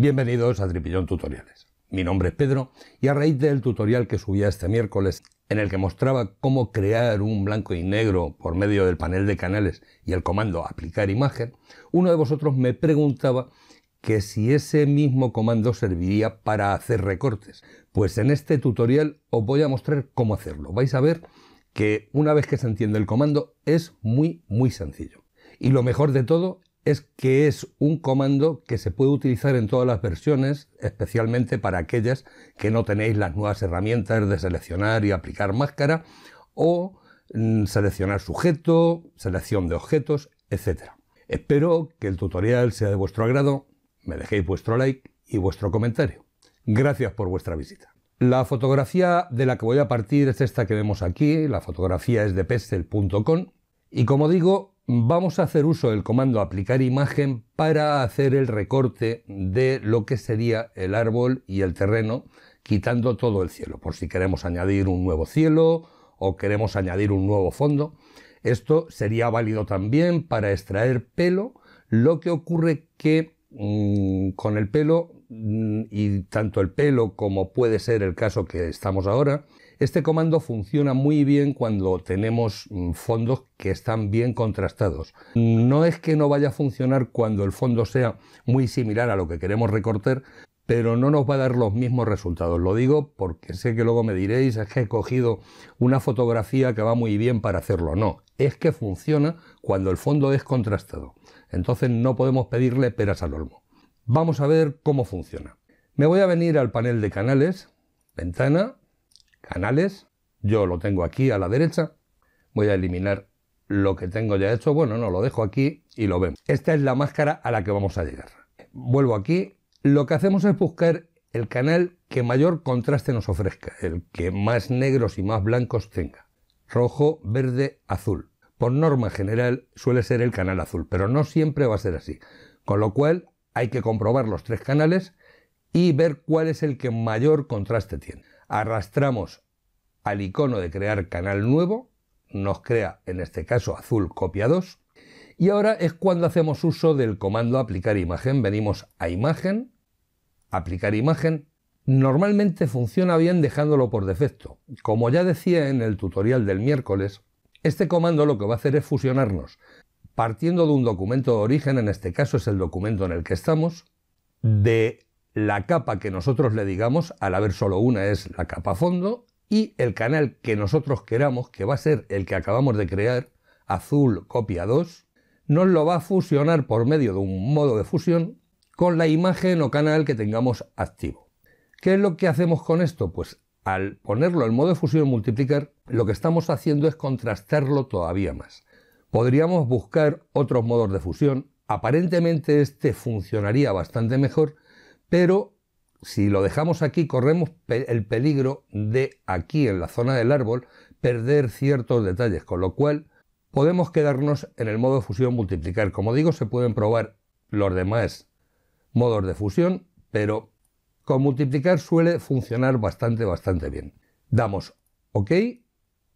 Bienvenidos a Tripillón Tutoriales. Mi nombre es Pedro y a raíz del tutorial que subía este miércoles en el que mostraba cómo crear un blanco y negro por medio del panel de canales y el comando aplicar imagen, uno de vosotros me preguntaba que si ese mismo comando serviría para hacer recortes. Pues en este tutorial os voy a mostrar cómo hacerlo. Vais a ver que una vez que se entiende el comando es muy muy sencillo. Y lo mejor de todo es que es un comando que se puede utilizar en todas las versiones, especialmente para aquellas que no tenéis las nuevas herramientas de seleccionar y aplicar máscara o mm, seleccionar sujeto, selección de objetos, etc. Espero que el tutorial sea de vuestro agrado, me dejéis vuestro like y vuestro comentario. Gracias por vuestra visita. La fotografía de la que voy a partir es esta que vemos aquí, la fotografía es de pestel.com y como digo, vamos a hacer uso del comando aplicar imagen para hacer el recorte de lo que sería el árbol y el terreno, quitando todo el cielo, por si queremos añadir un nuevo cielo o queremos añadir un nuevo fondo. Esto sería válido también para extraer pelo, lo que ocurre que mm, con el pelo, mm, y tanto el pelo como puede ser el caso que estamos ahora, este comando funciona muy bien cuando tenemos mm, fondos que están bien contrastados. No es que no vaya a funcionar cuando el fondo sea muy similar a lo que queremos recortar, pero no nos va a dar los mismos resultados. Lo digo porque sé que luego me diréis, es que he cogido una fotografía que va muy bien para hacerlo. No, es que funciona cuando el fondo es contrastado. Entonces no podemos pedirle peras al olmo. Vamos a ver cómo funciona. Me voy a venir al panel de canales, ventana, canales, yo lo tengo aquí a la derecha, voy a eliminar lo que tengo ya hecho, bueno, no, lo dejo aquí y lo vemos. Esta es la máscara a la que vamos a llegar. Vuelvo aquí, lo que hacemos es buscar el canal que mayor contraste nos ofrezca, el que más negros y más blancos tenga. Rojo, verde, azul. Por norma general suele ser el canal azul, pero no siempre va a ser así. Con lo cual hay que comprobar los tres canales y ver cuál es el que mayor contraste tiene arrastramos al icono de crear canal nuevo, nos crea en este caso azul copia 2, y ahora es cuando hacemos uso del comando aplicar imagen, venimos a imagen, aplicar imagen, normalmente funciona bien dejándolo por defecto. Como ya decía en el tutorial del miércoles, este comando lo que va a hacer es fusionarnos, partiendo de un documento de origen, en este caso es el documento en el que estamos, de la capa que nosotros le digamos, al haber solo una es la capa fondo, y el canal que nosotros queramos, que va a ser el que acabamos de crear, azul copia 2, nos lo va a fusionar por medio de un modo de fusión con la imagen o canal que tengamos activo. ¿Qué es lo que hacemos con esto? Pues al ponerlo en modo de fusión multiplicar, lo que estamos haciendo es contrastarlo todavía más. Podríamos buscar otros modos de fusión. Aparentemente este funcionaría bastante mejor, pero si lo dejamos aquí corremos el peligro de aquí en la zona del árbol perder ciertos detalles, con lo cual podemos quedarnos en el modo de fusión multiplicar. Como digo, se pueden probar los demás modos de fusión, pero con multiplicar suele funcionar bastante, bastante bien. Damos OK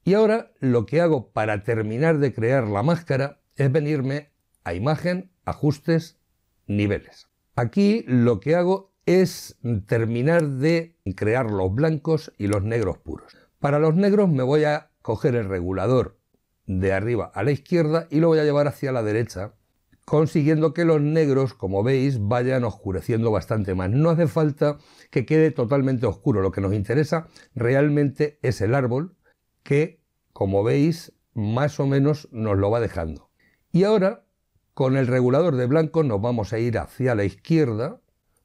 y ahora lo que hago para terminar de crear la máscara es venirme a imagen, ajustes, niveles. Aquí lo que hago es terminar de crear los blancos y los negros puros. Para los negros me voy a coger el regulador de arriba a la izquierda y lo voy a llevar hacia la derecha, consiguiendo que los negros, como veis, vayan oscureciendo bastante más. No hace falta que quede totalmente oscuro, lo que nos interesa realmente es el árbol, que, como veis, más o menos nos lo va dejando. Y ahora con el regulador de blanco nos vamos a ir hacia la izquierda.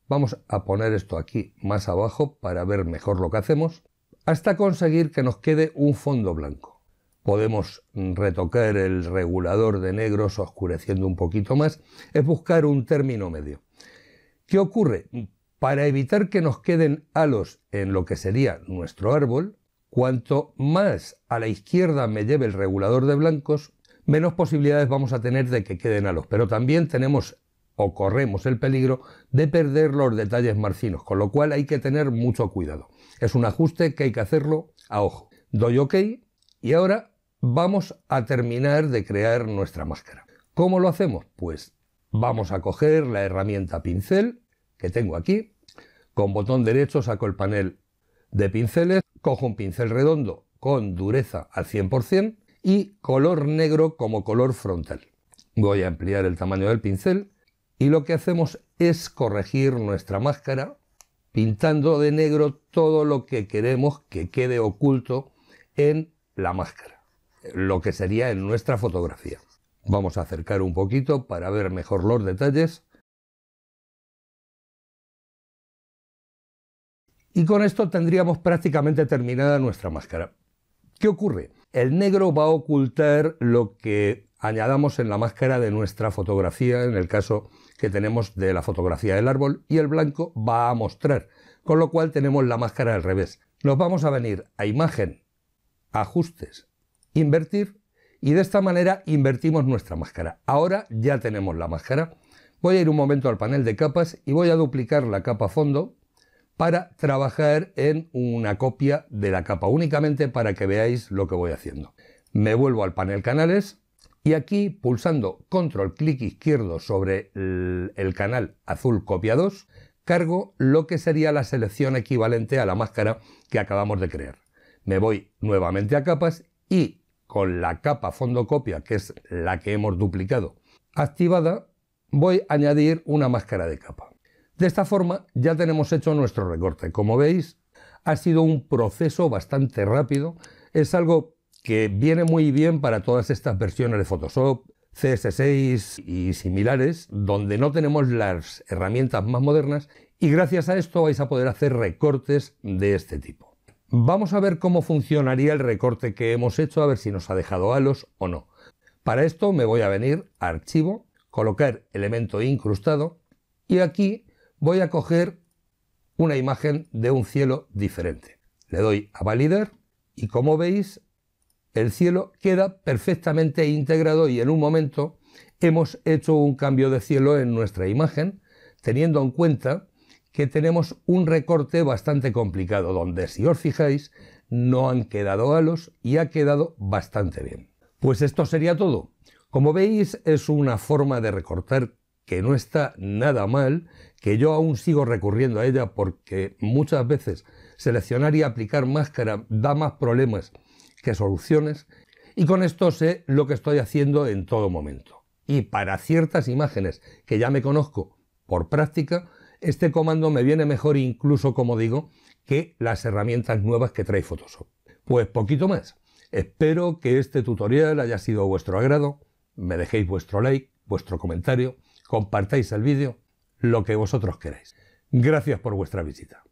Vamos a poner esto aquí más abajo para ver mejor lo que hacemos, hasta conseguir que nos quede un fondo blanco. Podemos retocar el regulador de negros oscureciendo un poquito más. Es buscar un término medio. ¿Qué ocurre? Para evitar que nos queden halos en lo que sería nuestro árbol, cuanto más a la izquierda me lleve el regulador de blancos, menos posibilidades vamos a tener de que queden a los. Pero también tenemos o corremos el peligro de perder los detalles marcinos, con lo cual hay que tener mucho cuidado. Es un ajuste que hay que hacerlo a ojo. Doy OK y ahora vamos a terminar de crear nuestra máscara. ¿Cómo lo hacemos? Pues vamos a coger la herramienta pincel que tengo aquí. Con botón derecho saco el panel de pinceles, cojo un pincel redondo con dureza al 100%, y color negro como color frontal. Voy a ampliar el tamaño del pincel y lo que hacemos es corregir nuestra máscara pintando de negro todo lo que queremos que quede oculto en la máscara, lo que sería en nuestra fotografía. Vamos a acercar un poquito para ver mejor los detalles. Y con esto tendríamos prácticamente terminada nuestra máscara. ¿Qué ocurre? El negro va a ocultar lo que añadamos en la máscara de nuestra fotografía, en el caso que tenemos de la fotografía del árbol, y el blanco va a mostrar, con lo cual tenemos la máscara al revés. Nos vamos a venir a imagen, ajustes, invertir, y de esta manera invertimos nuestra máscara. Ahora ya tenemos la máscara. Voy a ir un momento al panel de capas y voy a duplicar la capa fondo para trabajar en una copia de la capa únicamente para que veáis lo que voy haciendo. Me vuelvo al panel canales y aquí pulsando control clic izquierdo sobre el, canal azul copia 2 cargo lo que sería la selección equivalente a la máscara que acabamos de crear. Me voy nuevamente a capas y con la capa fondo copia que es la que hemos duplicado activada voy a añadir una máscara de capa. De esta forma ya tenemos hecho nuestro recorte. Como veis, ha sido un proceso bastante rápido. Es algo que viene muy bien para todas estas versiones de Photoshop, CS6 y similares, donde no tenemos las herramientas más modernas y gracias a esto vais a poder hacer recortes de este tipo. Vamos a ver cómo funcionaría el recorte que hemos hecho, a ver si nos ha dejado halos o no. Para esto me voy a venir a Archivo, colocar Elemento incrustado y aquí voy a coger una imagen de un cielo diferente. Le doy a validar y como veis el cielo queda perfectamente integrado y en un momento hemos hecho un cambio de cielo en nuestra imagen teniendo en cuenta que tenemos un recorte bastante complicado donde si os fijáis no han quedado halos y ha quedado bastante bien. Pues esto sería todo. Como veis es una forma de recortar que no está nada mal que yo aún sigo recurriendo a ella porque muchas veces seleccionar y aplicar máscara da más problemas que soluciones y con esto sé lo que estoy haciendo en todo momento. Y para ciertas imágenes que ya me conozco por práctica, este comando me viene mejor incluso, como digo, que las herramientas nuevas que trae Photoshop. Pues poquito más. Espero que este tutorial haya sido vuestro agrado, me dejéis vuestro like, vuestro comentario, compartáis el vídeo lo que vosotros queráis. Gracias por vuestra visita.